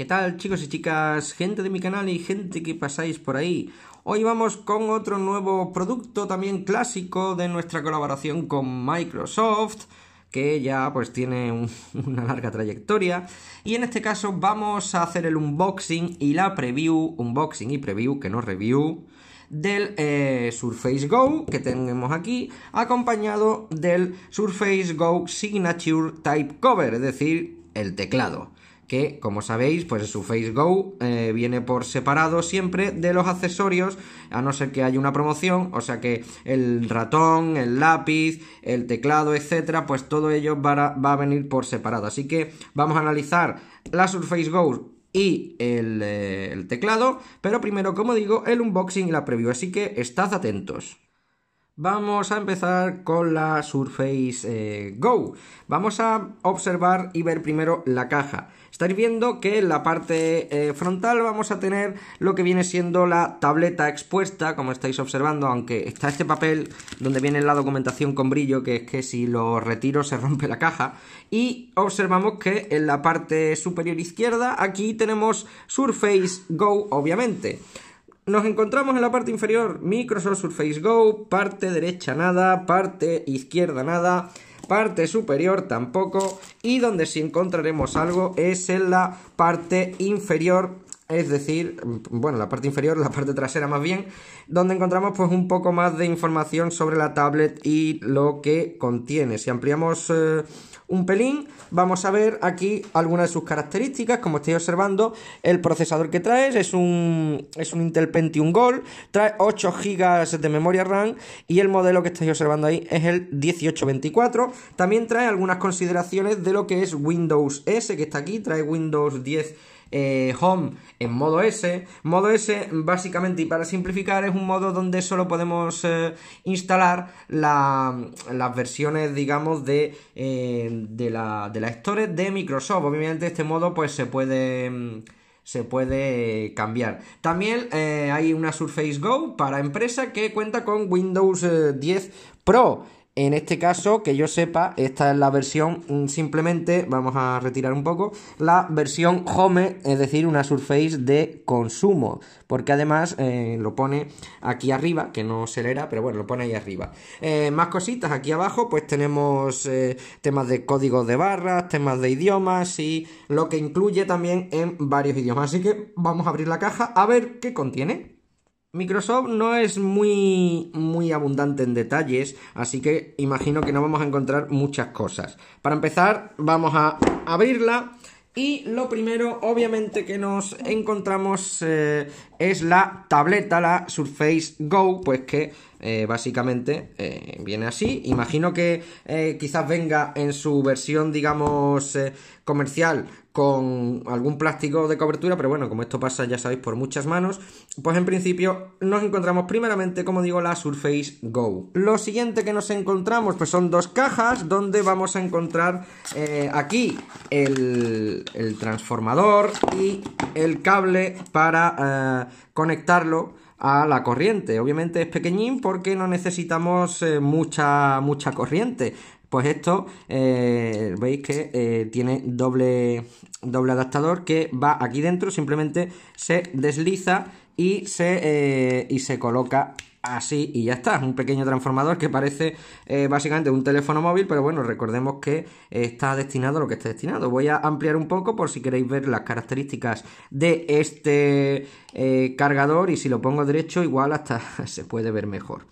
¿Qué tal chicos y chicas, gente de mi canal y gente que pasáis por ahí? Hoy vamos con otro nuevo producto también clásico de nuestra colaboración con Microsoft que ya pues tiene una larga trayectoria y en este caso vamos a hacer el unboxing y la preview, unboxing y preview que no review del eh, Surface Go que tenemos aquí, acompañado del Surface Go Signature Type Cover, es decir, el teclado que como sabéis pues su Face Go eh, viene por separado siempre de los accesorios a no ser que haya una promoción o sea que el ratón el lápiz el teclado etcétera pues todo ello va a, venir por separado así que vamos a analizar la Surface Go y el, eh, el teclado pero primero como digo el unboxing y la preview así que estad atentos Vamos a empezar con la Surface eh, Go. Vamos a observar y ver primero la caja. Estáis viendo que en la parte eh, frontal vamos a tener lo que viene siendo la tableta expuesta, como estáis observando, aunque está este papel donde viene la documentación con brillo, que es que si lo retiro se rompe la caja. Y observamos que en la parte superior izquierda aquí tenemos Surface Go, obviamente. Nos encontramos en la parte inferior Microsoft Surface Go, parte derecha nada, parte izquierda nada, parte superior tampoco y donde sí encontraremos algo es en la parte inferior es decir, bueno, la parte inferior, la parte trasera más bien, donde encontramos pues, un poco más de información sobre la tablet y lo que contiene. Si ampliamos eh, un pelín, vamos a ver aquí algunas de sus características, como estáis observando, el procesador que trae es un, es un Intel Pentium Gold, trae 8 GB de memoria RAM y el modelo que estáis observando ahí es el 1824. También trae algunas consideraciones de lo que es Windows S, que está aquí, trae Windows 10 eh, home en modo S. Modo S, básicamente, y para simplificar, es un modo donde solo podemos eh, instalar las versiones, digamos, de, eh, de, la, de Store de Microsoft. Obviamente, este modo, pues se puede mm, se puede cambiar. También hay una Surface Go para empresa que cuenta con Windows 10 Pro. En este caso, que yo sepa, esta es la versión mm, simplemente, vamos a retirar un poco, la versión home, es decir, una Surface de consumo, porque además eh, lo pone aquí arriba, que no se pero bueno, lo pone ahí arriba. Eh, más cositas, aquí abajo pues tenemos eh, temas de códigos de barras, temas de idiomas y lo que incluye también en varios idiomas. Así que vamos a abrir la caja a ver qué contiene. Microsoft no es muy, muy abundante en detalles, así que imagino que no vamos a encontrar muchas cosas. Para empezar, vamos a abrirla. Y lo primero, obviamente, que nos encontramos eh, es la tableta, la Surface Go, pues que eh, básicamente eh, viene así. Imagino que eh, quizás venga en su versión, digamos, comercial con algún plástico de cobertura, pero bueno, como esto pasa, ya sabéis, por muchas manos, pues en principio nos encontramos primeramente, como digo, la Surface Go. Lo siguiente que nos encontramos, pues son dos cajas donde vamos a encontrar aquí el, transformador y el cable para conectarlo a la corriente. Obviamente es pequeñín porque no necesitamos eh, mucha, mucha corriente. Pues esto, eh, veis que eh, tiene doble, doble adaptador que va aquí dentro, simplemente se desliza y se, y se coloca así y ya está. Un pequeño transformador que parece eh, básicamente un teléfono móvil, pero bueno, recordemos que está destinado a lo que está destinado. Voy a ampliar un poco por si queréis ver las características de este eh, cargador y si lo pongo derecho igual hasta se puede ver mejor.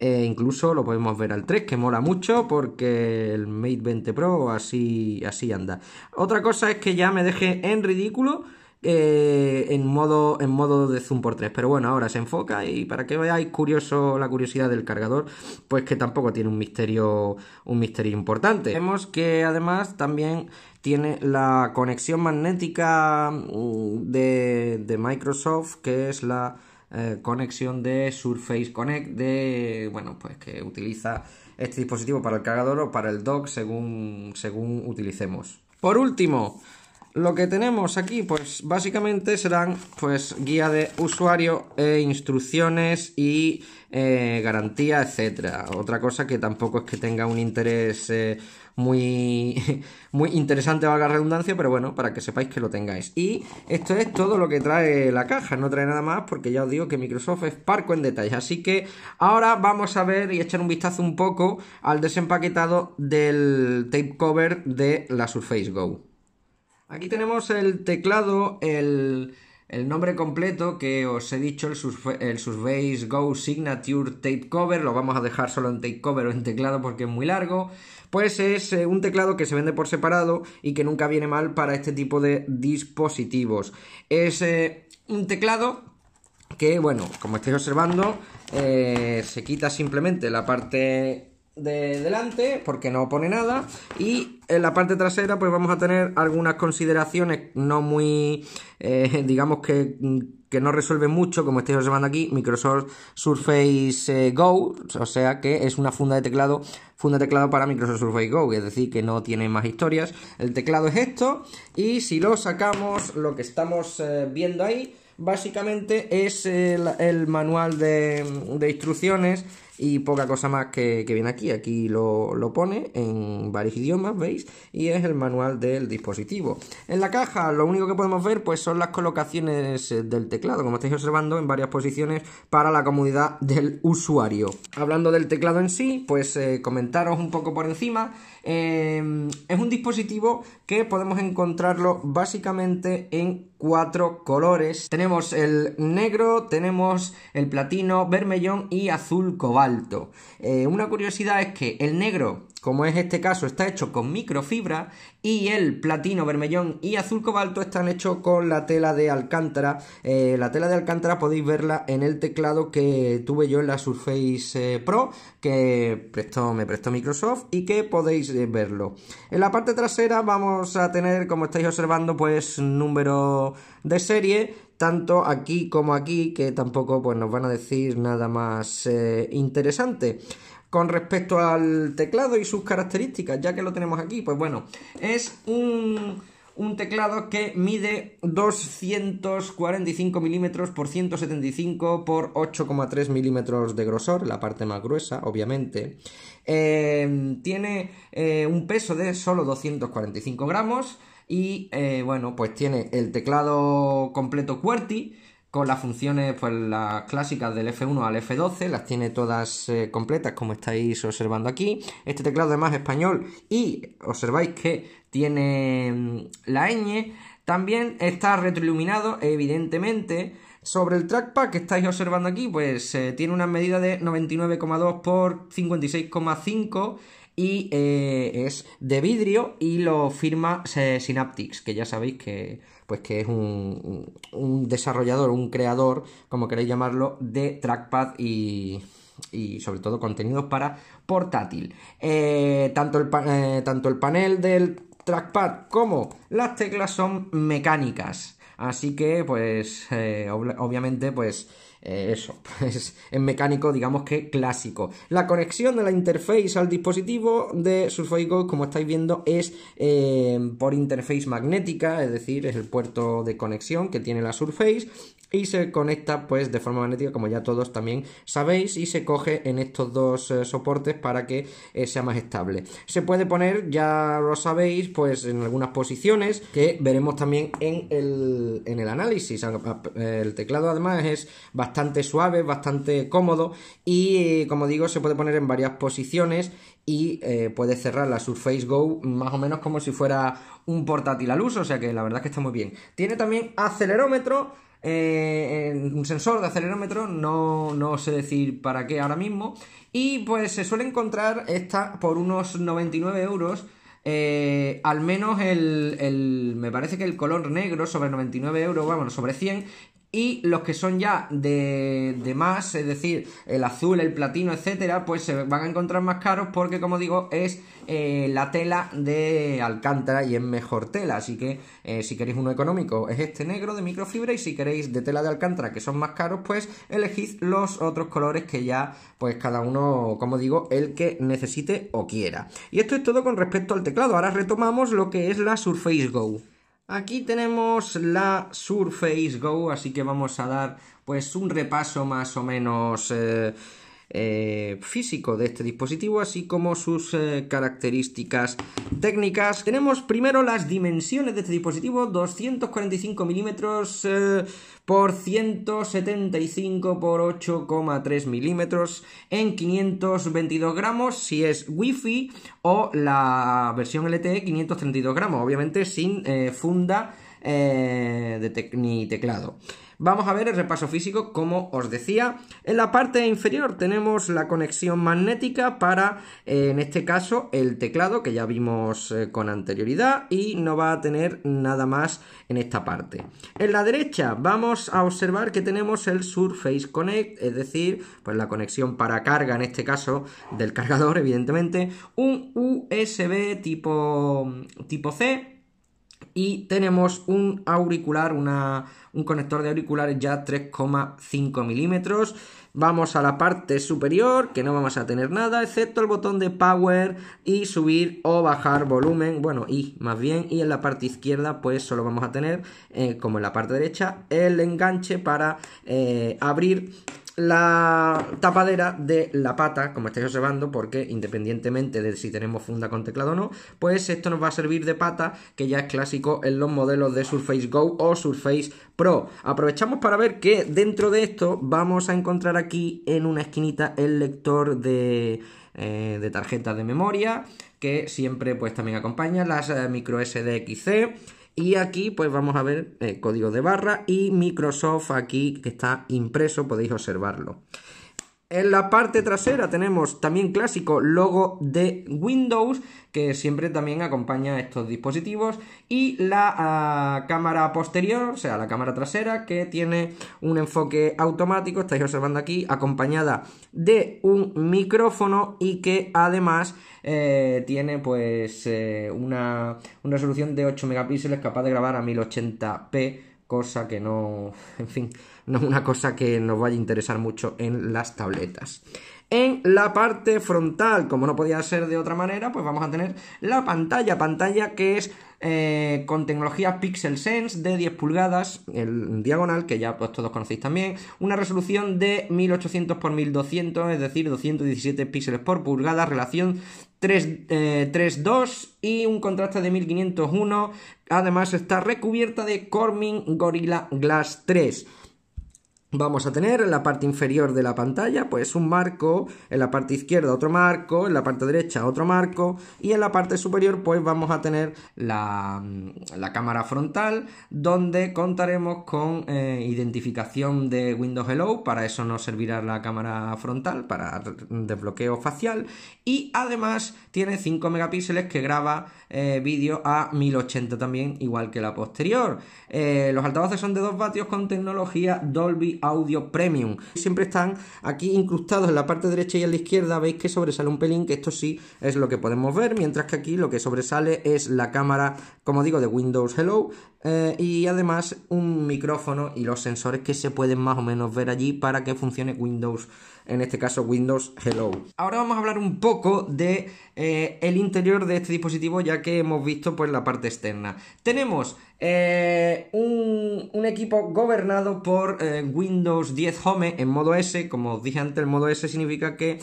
Eh, incluso lo podemos ver al 3, que mola mucho porque el Mate 20 Pro así, así anda. Otra cosa es que ya me dejé en ridículo eh, en, modo, en modo de zoom por 3. Pero bueno, ahora se enfoca y para que veáis curioso la curiosidad del cargador, pues que tampoco tiene un misterio, un misterio importante. Vemos que además también tiene la conexión magnética mm, de, Microsoft, que es la eh, conexión de Surface Connect, de, bueno, pues que utiliza este dispositivo para el cargador o para el dock según, según utilicemos. Por último, lo que tenemos aquí, pues básicamente serán pues guía de usuario, e instrucciones y eh, garantía, etcétera. Otra cosa que tampoco es que tenga un interés eh, muy, muy interesante, valga la redundancia, pero bueno, para que sepáis que lo tengáis. Y esto es todo lo que trae la caja, no trae nada más porque ya os digo que Microsoft es parco en detalles. Así que ahora vamos a ver y echar un vistazo un poco al desempaquetado del tape cover de la Surface Go. Aquí tenemos el teclado, el, nombre completo que os he dicho, el, el Surface Go Signature Tape Cover, lo vamos a dejar solo en tape cover o en teclado porque es muy largo, pues es eh, un teclado que se vende por separado y que nunca viene mal para este tipo de dispositivos. Es eh, un teclado que, bueno, como estáis observando, eh, se quita simplemente la parte de delante porque no pone nada y en la parte trasera pues vamos a tener algunas consideraciones no muy eh, digamos que, no resuelven mucho como estáis observando aquí Microsoft Surface eh, Go o sea que es una funda de teclado funda de teclado para Microsoft Surface Go es decir que no tiene más historias el teclado es esto y si lo sacamos lo que estamos eh, viendo ahí básicamente es el, manual de instrucciones y poca cosa más que, que viene aquí. Aquí lo, pone en varios idiomas, ¿veis? Y es el manual del dispositivo. En la caja lo único que podemos ver pues son las colocaciones eh, del teclado, como estáis observando, en varias posiciones para la comodidad del usuario. Hablando del teclado en sí, pues eh, comentaros un poco por encima. Em, es un dispositivo que podemos encontrarlo básicamente en cuatro colores. Tenemos el negro, tenemos el platino, vermellón y azul cobalto. Eh, una curiosidad es que el negro, como es este caso, está hecho con microfibra y el platino, vermellón y azul cobalto están hechos con la tela de alcántara. Eh, la tela de alcántara podéis verla en el teclado que tuve yo en la Surface eh, Pro que prestó, me prestó Microsoft y que podéis verlo. En la parte trasera vamos a tener, como estáis observando, pues número de serie tanto aquí como aquí, que tampoco pues, nos van a decir nada más eh, interesante. Con respecto al teclado y sus características, ya que lo tenemos aquí, pues bueno, es un, teclado que mide 245 milímetros por 175 por 8,3 milímetros de grosor, la parte más gruesa, obviamente. Eh, tiene eh, un peso de solo 245 gramos y eh, bueno, pues tiene el teclado completo QWERTY con las funciones, pues las clásicas del F1 al F12, las tiene todas eh, completas como estáis observando aquí. Este teclado además es español y observáis que tiene mm, la ñ. También está retroiluminado, evidentemente. Sobre el trackpad que estáis observando aquí, pues eh, tiene una medida de 99,2 por 56,5 y eh, es de vidrio y lo firma eh, Synaptics, que ya sabéis que, pues que es un, desarrollador, un creador, como queréis llamarlo, de trackpad y, sobre todo contenidos para portátil. Eh, tanto, el, tanto el panel del trackpad como las teclas son mecánicas. Así que, pues, obviamente, pues, eh, eso, pues es mecánico, digamos que clásico. La conexión de la interface al dispositivo de Surface Go, como estáis viendo, es eh, por interface magnética, es decir, es el puerto de conexión que tiene la Surface y se conecta pues de forma magnética como ya todos también sabéis y se coge en estos dos eh, soportes para que sea más estable se puede poner ya lo sabéis pues en algunas posiciones que veremos también en el análisis el teclado además es bastante bastante suave, bastante cómodo y eh, como digo se puede poner en varias posiciones y eh, puede cerrar la Surface Go más o menos como si fuera un portátil al uso, o sea que la verdad es que está muy bien. Tiene también acelerómetro, eh, un sensor de acelerómetro, no, no, sé decir para qué ahora mismo. Y pues se suele encontrar esta por unos 99 euros. al menos el, el, me parece que el color negro sobre 99 euros, bueno, sobre 100 y los que son ya de, más, es decir, el azul, el platino, etcétera, pues se van a encontrar más caros porque, como digo, es eh, la tela de alcántara y es mejor tela. Así que eh, si queréis uno económico es este negro de microfibra y si queréis de tela de alcántara que son más caros, pues elegid los otros colores que ya, pues cada uno, como digo, el que necesite o quiera. Y esto es todo con respecto al teclado. Ahora retomamos lo que es la Surface Go. Aquí tenemos la Surface Go, así que vamos a dar pues un repaso más o menos... Eh, eh, físico de este dispositivo, así como sus eh, características técnicas. Tenemos primero las dimensiones de este dispositivo, 245 milímetros eh, por 175 por 8,3 milímetros en 522 gramos, si es wifi o la versión LTE 532 gramos, obviamente sin funda de ni teclado. Vamos a ver el repaso físico, como os decía. En la parte inferior tenemos la conexión magnética para, eh, en este caso, el teclado, que ya vimos eh, con anterioridad, y no va a tener nada más en esta parte. En la derecha vamos a observar que tenemos el Surface Connect, es decir, pues la conexión para carga, en este caso, del cargador, evidentemente, un USB tipo, tipo C, y tenemos un auricular, un conector de auriculares ya 3,5 milímetros. Vamos a la parte superior, que no vamos a tener nada, excepto el botón de power y subir o bajar volumen, bueno, y más bien, y en la parte izquierda pues solo vamos a tener, eh, como en la parte derecha, el enganche para eh, abrir la tapadera de la pata, como estáis observando, porque independientemente de si tenemos funda con teclado o no, pues esto nos va a servir de pata, que ya es clásico en los modelos de Surface Go o Surface Pro. Aprovechamos para ver que dentro de esto vamos a encontrar aquí en una esquinita el lector de, eh, de tarjetas de memoria, que siempre pues también acompaña las eh, micro SDXC y aquí pues vamos a ver el eh, código de barra y Microsoft aquí que está impreso, podéis observarlo. En la parte trasera tenemos también clásico logo de Windows que siempre también acompaña estos dispositivos y la ah, cámara posterior, o sea, la cámara trasera que tiene un enfoque automático, estáis observando aquí, acompañada de un micrófono y que además eh, tiene pues eh, una, una resolución de 8 megapíxeles capaz de grabar a 1080p, cosa que no, en fin, no una cosa que nos vaya a interesar mucho en las tabletas. En la parte frontal, como no podía ser de otra manera, pues vamos a tener la pantalla, pantalla que es eh, con tecnología Pixel Sense de 10 pulgadas, el diagonal, que ya pues todos conocéis también, una resolución de 1800 x 1200, es decir, 217 píxeles por pulgada, relación 3.2 eh, y un contraste de 1501, además está recubierta de Corning Gorilla Glass 3. Vamos a tener en la parte inferior de la pantalla pues un marco, en la parte izquierda otro marco, en la parte derecha otro marco y en la parte superior pues vamos a tener la, mm, cámara frontal donde contaremos con eh, identificación de Windows Hello, para eso nos servirá la cámara frontal para desbloqueo facial y además tiene 5 megapíxeles que graba eh, vídeo a 1080 también igual que la posterior. Eh, los altavoces son de 2 vatios con tecnología Dolby Audio Premium. Siempre están aquí incrustados en la parte derecha y en la izquierda, veis que sobresale un pelín, que esto sí es lo que podemos ver, mientras que aquí lo que sobresale es la cámara, como digo, de Windows Hello, eh, y además un micrófono y los sensores que se pueden más o menos ver allí para que funcione Windows en este caso Windows Hello. Ahora vamos a hablar un poco de eh, el interior de este dispositivo ya que hemos visto pues la parte externa. Tenemos eh, un, equipo gobernado por eh, Windows 10 Home en modo S, como os dije antes, el modo S significa que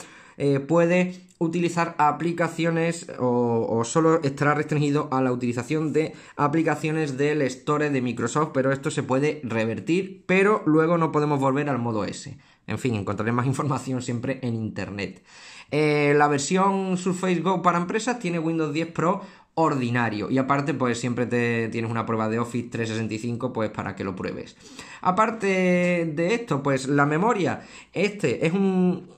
puede utilizar aplicaciones o, solo estará restringido a la utilización de aplicaciones del store de Microsoft, pero esto se puede revertir, pero luego no podemos volver al modo S. En fin, encontraré más información siempre en internet. Eh, la versión Surface Go para empresas tiene Windows 10 Pro ordinario. Y aparte, pues siempre te tienes una prueba de Office 365, pues para que lo pruebes. Aparte de esto, pues la memoria. Este es un,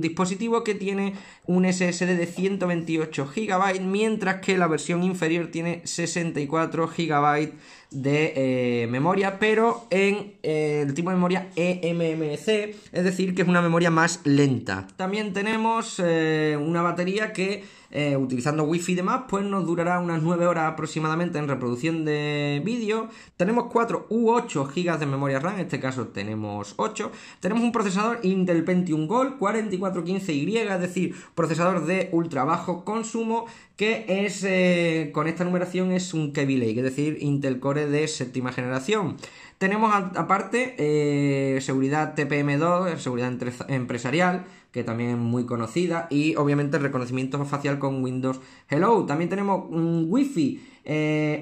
dispositivo que tiene un SSD de 128 GB, mientras que la versión inferior tiene 64 GB de eh, memoria, pero en eh, el tipo de memoria eMMC, es decir, que es una memoria más lenta. También tenemos eh, una batería que eh, utilizando wifi y demás, pues nos durará unas 9 horas aproximadamente en reproducción de vídeo. Tenemos 4 u 8 GB de memoria RAM, en este caso tenemos 8. Tenemos un procesador Intel Pentium Gold 4415Y, es decir, procesador de ultra bajo consumo que es eh, con esta numeración es un Kaby es decir, Intel Core de séptima generación. Tenemos aparte eh, seguridad TPM2, seguridad empresarial, que también es muy conocida, y obviamente el reconocimiento facial con Windows Hello. También tenemos un Wi-Fi eh,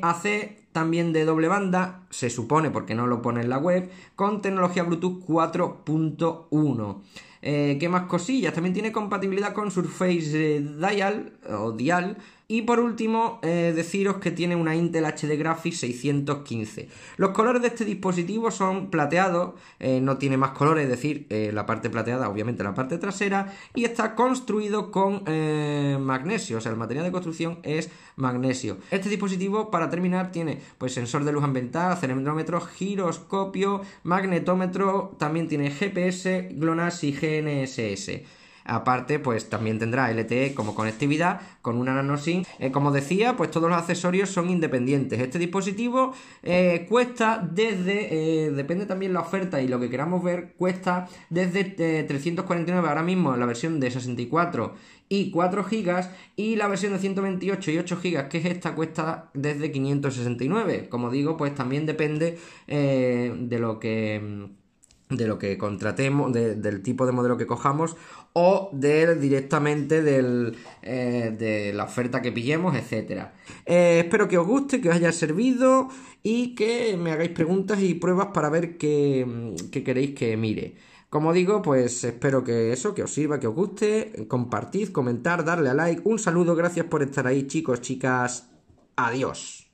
AC, también de doble banda, se supone porque no lo pone en la web, con tecnología Bluetooth 4.1. Eh, ¿Qué más cosillas? También tiene compatibilidad con Surface eh, Dial o Dial y por último, eh, deciros que tiene una Intel HD Graphics 615. Los colores de este dispositivo son plateados, eh, no tiene más colores, es decir, eh, la parte plateada, obviamente la parte trasera, y está construido con magnesio, o sea, el material de construcción es magnesio. Este dispositivo, para terminar, tiene pues sensor de luz ambiental, acelerómetro giroscopio, magnetómetro, también tiene GPS, GLONASS y GNSS. Aparte, pues también tendrá LTE como conectividad con una nano SIM. Eh, como decía, pues todos los accesorios son independientes. Este dispositivo eh, cuesta desde, eh, depende también la oferta y lo que queramos ver, cuesta desde 349 ahora mismo la versión de 64 y 4 GB y la versión de 128 y 8 GB que es esta cuesta desde 569 como digo pues también depende de lo que mm, de lo que contratemos, del tipo de modelo que cojamos o del, directamente del, eh, de la oferta que pillemos, etc. Eh, espero que os guste, que os haya servido y que me hagáis preguntas y pruebas para ver qué, qué queréis que mire. Como digo, pues espero que eso, que os sirva, que os guste, compartid, comentar, darle a like, un saludo, gracias por estar ahí chicos, chicas, adiós.